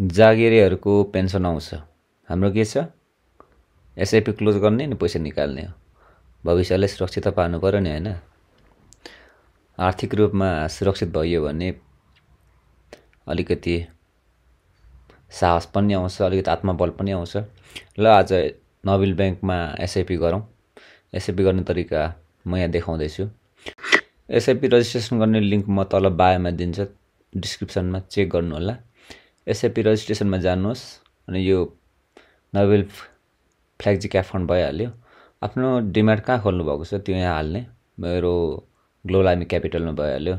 जागिरेहरूको pension आउँछ हाम्रो के छ एसआइपी क्लोज गर्ने नि पैसा निकाल्ने हो भविष्यलाई सुरक्षित त पार्नु पऱ्यो नि होइन आर्थिक रूपमा सुरक्षित भइयो भने अलिकति साहस पनि आउँछ अलिकति आत्मबल पनि आउँछ ल आज नोबेल ब्याङ्कमा एसआइपी गरौँ एसआइपी गर्ने तरिका म यहाँ देखाउँदैछु एसआइपी रेजिस्ट्रेसन गर्ने लिङ्क म तल बायोमा दिन्छ डिस्क्रिप्सनमा चेक गर्नु होला एसएपी रजिस्ट्रेसनमा जानुहोस् अनि यो नोबेल फ्ल्यागजी क्याफ फन्ड भइहाल्यो आफ्नो डिमार्ट कहाँ खोल्नु भएको छ त्यो यहाँ हाल्ने मेरो ग्लोलामी क्यापिटलमा भइहाल्यो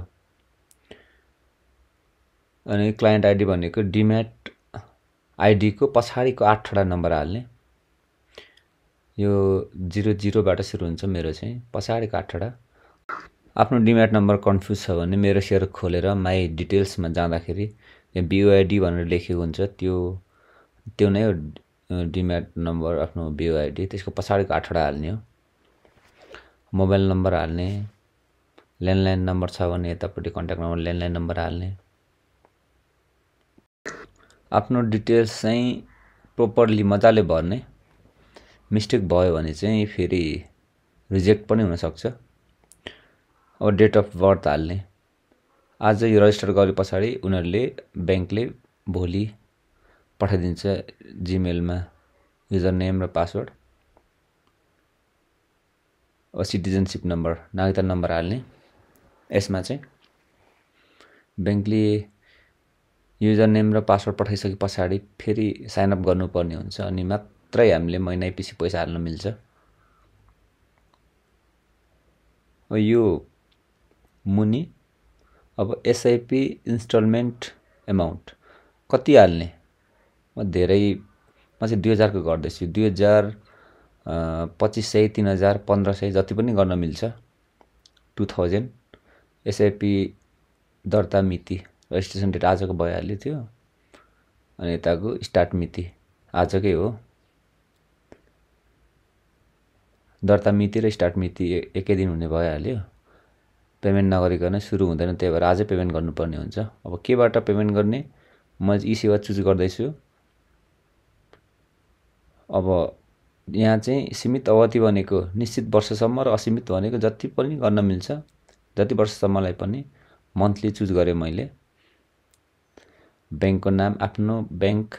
अनि क्लाइन्ट आइडी भनेको डिम्याट आइडीको पछाडिको आठवटा नम्बर हाल्ने यो जिरो जिरोबाट सुरु हुन्छ मेरो चाहिँ पछाडिको आठवटा आफ्नो डिम्याट नम्बर कन्फ्युज छ भने मेरो सेयर खोलेर माई डिटेल्समा जाँदाखेरि बिओआइडी भनेर लेखेको हुन्छ त्यो त्यो नै हो डिम्याट नम्बर आफ्नो बिओआइडी त्यसको पछाडिको आठवटा हाल्ने हो मोबाइल नम्बर हाल्ने ल्यान्डलाइन नम्बर छ भने यतापट्टि कन्ट्याक्ट नम्बर ल्यान्डलाइन नम्बर हाल्ने आफ्नो डिटेल्स चाहिँ प्रोपरली मजाले भर्ने मिस्टेक भयो भने चाहिँ फेरि रिजेक्ट पनि हुनसक्छ अब डेट अफ बर्थ हाल्ने आज यो रजिस्टर गरे पछाडि उनीहरूले ब्याङ्कले भोलि पठाइदिन्छ जिमेलमा युजर नेम र पासवर्ड सिटिजनसिप नम्बर नागरिकता नम्बर हाल्ने यसमा चाहिँ ब्याङ्कले युजर नेम र पासवर्ड पठाइसके पछाडि फेरि साइनअप गर्नुपर्ने हुन्छ अनि मात्रै हामीले महिना पछि पैसा हाल्न मिल्छ यो मुनि अब एसआइपी इन्स्टलमेन्ट एमाउन्ट कति हाल्ने म धेरै म चाहिँ दुई हजारको गर्दैछु दुई हजार पच्चिस सय तिन हजार पन्ध्र सय जति पनि गर्न मिल्छ टु थाउजन्ड एसआइपी दर्ता मिति रेजिस्ट्रेसन डेट आजको भइहाल्यो थियो अनि यताको स्टार्ट मिति आजकै हो दर्ता मिति र स्टार्ट मिति एकै दिन हुने भइहाल्यो पेमेन्ट नगरिकन सुरु हुँदैन त्यही भएर आजै पेमेन्ट गर्नुपर्ने हुन्छ अब केबाट पेमेन्ट गर्ने म यी सेवा चुज गर्दैछु अब यहाँ चाहिँ सीमित अवधि भनेको निश्चित वर्षसम्म र असीमित भनेको जति पनि गर्न मिल्छ जति वर्षसम्मलाई पनि मन्थली चुज गरेँ मैले ब्याङ्कको नाम आफ्नो ब्याङ्क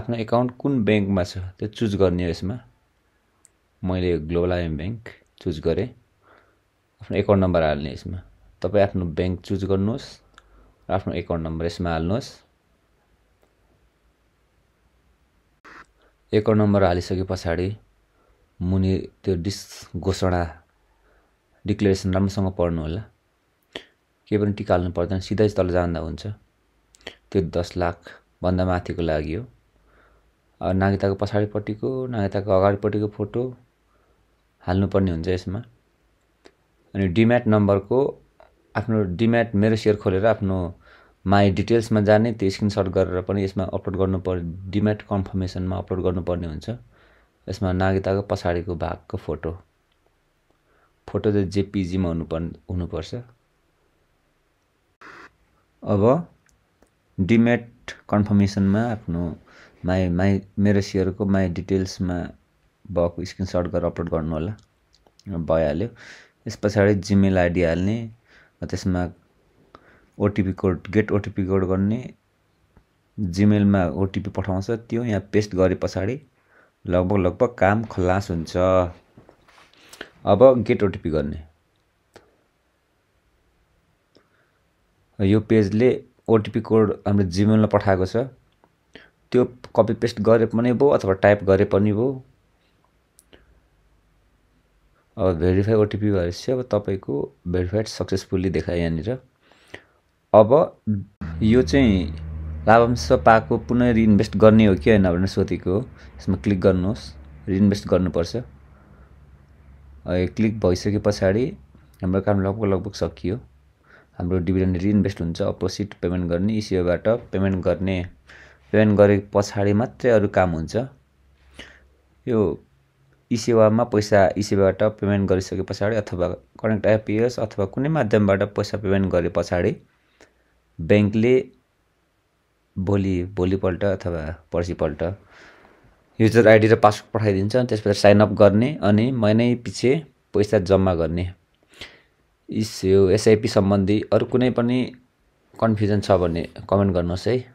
आफ्नो एकाउन्ट कुन ब्याङ्कमा छ त्यो चुज गर्ने हो यसमा मैले ग्लोबल आइएम ब्याङ्क चुज गरेँ आफ्नो एकाउन्ट नम्बर हाल्ने यसमा तपाईँ आफ्नो ब्याङ्क चुज गर्नुहोस् र आफ्नो एकाउन्ट नम्बर यसमा हाल्नुहोस् एकाउन्ट नम्बर हालिसके पछाडि मुनि त्यो डिस घोषणा डिक्लेरेसन राम्रोसँग पढ्नु होला केही पनि टिका हाल्नु पर्दैन सिधै तल जाँदा हुन्छ त्यो दस लाखभन्दा माथिको लागि हो नागिताको पछाडिपट्टिको नागिताको अगाडिपट्टिको फोटो हाल्नुपर्ने हुन्छ यसमा अनि डिम्याट नम्बरको आफ्नो डिम्याट मेरो सेयर खोलेर आफ्नो माई डिटेल्समा जाने त्यो स्क्रिनसट गरेर पनि यसमा अपलोड गर्नु पर्ने डिम्याट कन्फर्मेसनमा अपलोड गर्नुपर्ने हुन्छ यसमा नागरिकताको पछाडिको भागको फोटो फोटो चाहिँ जेपिजीमा हुनुपर्ने हुनुपर्छ अब डिमेट कन्फर्मेसनमा आफ्नो माई माई मेरो सेयरको माई डिटेल्समा भएको स्क्रिनसट गरेर अपलोड गर्नु होला भइहाल्यो त्यस पछाडि जिमेल आइडी हाल्ने त्यसमा OTP code get OTP code गर्ने जिमेलमा ओटिपी पठाउँछ त्यो यहाँ पेस्ट गरे पछाडि लगभग लगभग काम खलास हुन्छ अब गेट ओटिपी गर्ने यो पेजले ओटिपी कोड हाम्रो जिमेलमा पठाएको छ त्यो कपी पेस्ट गरे पनि भयो अथवा टाइप गरे पनि भयो अब भेरिफाई ओटिपी भएपछि अब तपाईँको भेरिफाइड सक्सेसफुल्ली देखायो यहाँनिर अब यो चाहिँ लाभांश पाएको पुनः रिइन्भेस्ट गर्ने हो कि होइन भनेर सोधेको यसमा क्लिक गर्नुहोस् रिइन्भेस्ट गर्नुपर्छ क्लिक भइसके पछाडि हाम्रो काम लगभग लगभग सकियो हाम्रो डिभिडेन्ड रिइन्भेस्ट हुन्छ अपोजिट पेमेन्ट गर्ने इसिओबाट पेमेन्ट गर्ने पेमेन्ट गरे पछाडि मात्रै अरू काम हुन्छ यो ई सेवामा पैसा ई सेवाबाट पेमेन्ट गरिसके पछाडि अथवा कनेक्ट आइपिएस अथवा कुनै माध्यमबाट पैसा पेमेन्ट गरे पछाडि ब्याङ्कले भोलि भोलिपल्ट अथवा पर्सिपल्ट युजर आइडी र पासवर्ड पठाइदिन्छ त्यस पछाडि साइनअप गर्ने अनि महिनै पछि पैसा जम्मा गर्ने इस यो एसआइपी सम्बन्धी अरू कुनै पनि कन्फ्युजन छ भने कमेन्ट गर्नुहोस् है